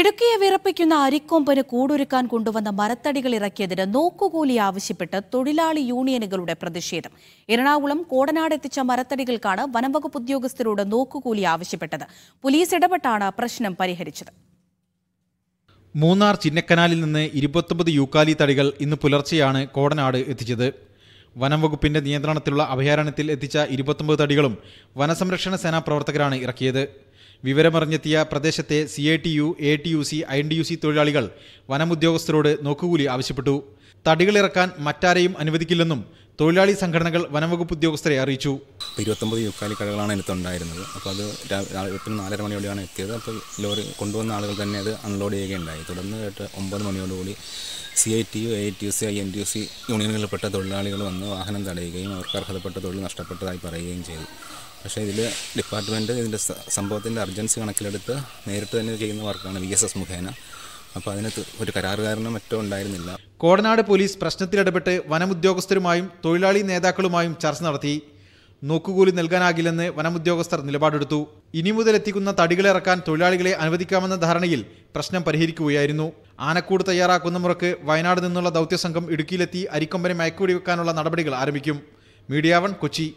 ഇടുക്കിയെ വിറപ്പിക്കുന്ന അരിക്കൊമ്പന് കൂടൊരുക്കാൻ കൊണ്ടുവന്ന മരത്തടികൾ ഇറക്കിയതിന് നോക്കുകൂലി ആവശ്യപ്പെട്ട് തൊഴിലാളി യൂണിയനുകളുടെ പ്രതിഷേധം എറണാകുളം കോടനാട് എത്തിച്ച മരത്തടികൾക്കാണ് വനംവകുപ്പ് ഉദ്യോഗസ്ഥരോട് നോക്കുകൂലി ആവശ്യപ്പെട്ടത് പോലീസ് ഇടപെട്ടാണ് പ്രശ്നം പരിഹരിച്ചത് മൂന്നാർ ചിന്നക്കനാലിൽ നിന്ന് ഇരുപത്തൊമ്പത് യൂക്കാലി തടികൾ ഇന്ന് പുലർച്ചെയാണ് കോടനാട് എത്തിച്ചത് വനംവകുപ്പിന്റെ നിയന്ത്രണത്തിലുള്ള അഭയാരണ്യത്തിൽ എത്തിച്ച ഇരുപത്തൊമ്പത് തടികളും വനസംരക്ഷണ സേനാ പ്രവർത്തകരാണ് ഇറക്കിയത് വിവരമറിഞ്ഞെത്തിയ പ്രദേശത്തെ C A T U A T U C I N D U C തൊഴിലാളികൾ വനമുദ്യോഗസ്ഥരോട് നോക്കുകൂലി ആവശ്യപ്പെട്ടു തടികളിറക്കാൻ മറ്റാരെയും അനുവദിക്കില്ലെന്നും തൊഴിലാളി സംഘടനകൾ വനംവകുപ്പ് ഉദ്യോഗസ്ഥരെ അറിയിച്ചു അപ്പോൾ ഇരുപത്തൊമ്പത് യുക്കാലി കടകളാണ് ഉണ്ടായിരുന്നത് അപ്പോൾ അത് വെപ്പിന് നാലര മണിയോടെയാണ് എത്തിയത് അപ്പോൾ ലോറി കൊണ്ടുവന്ന ആളുകൾ തന്നെ അത് അൺലോഡ് ചെയ്യുകയുണ്ടായി തുടർന്ന് കേട്ട് ഒമ്പത് മണിയോടുകൂടി C I T U A T U C I N T U C യൂണിയനുകളിൽപ്പെട്ട തൊഴിലാളികൾ വന്ന് വാഹനം തടയുകയും അവർക്ക് അർഹതപ്പെട്ട തൊഴിൽ നഷ്ടപ്പെട്ടതായി പറയുകയും ചെയ്തു പക്ഷേ ഇതിൽ ഡിപ്പാർട്ട്മെൻറ്റ് ഇതിൻ്റെ സംഭവത്തിൻ്റെ അർജൻസി കണക്കിലെടുത്ത് നേരിട്ട് തന്നെ ചെയ്യുന്ന വർക്കാണ് വി എസ് എസ് മുഖേന അപ്പോൾ അതിനകത്ത് ഒരു കരാറുകാരനും മറ്റോ ഉണ്ടായിരുന്നില്ല കോടനാട് പോലീസ് പ്രശ്നത്തിലിടപെട്ട് വനമുദ്യോഗസ്ഥരുമായും തൊഴിലാളി നേതാക്കളുമായും ചർച്ച നടത്തി നോക്കുകൂലി നൽകാനാകില്ലെന്ന് വനമുദ്യോഗസ്ഥർ നിലപാടെടുത്തു ഇനി മുതൽ എത്തിക്കുന്ന ഇറക്കാൻ തൊഴിലാളികളെ അനുവദിക്കാമെന്ന ധാരണയിൽ പ്രശ്നം പരിഹരിക്കുകയായിരുന്നു ആനക്കൂട് തയ്യാറാക്കുന്ന മുറക്ക് വയനാട് നിന്നുള്ള ദൗത്യസംഘം ഇടുക്കിയിലെത്തി അരിക്കൊമ്പനെ മയക്കുവെടി വെക്കാനുള്ള നടപടികൾ ആരംഭിക്കും മീഡിയ വൺ കൊച്ചി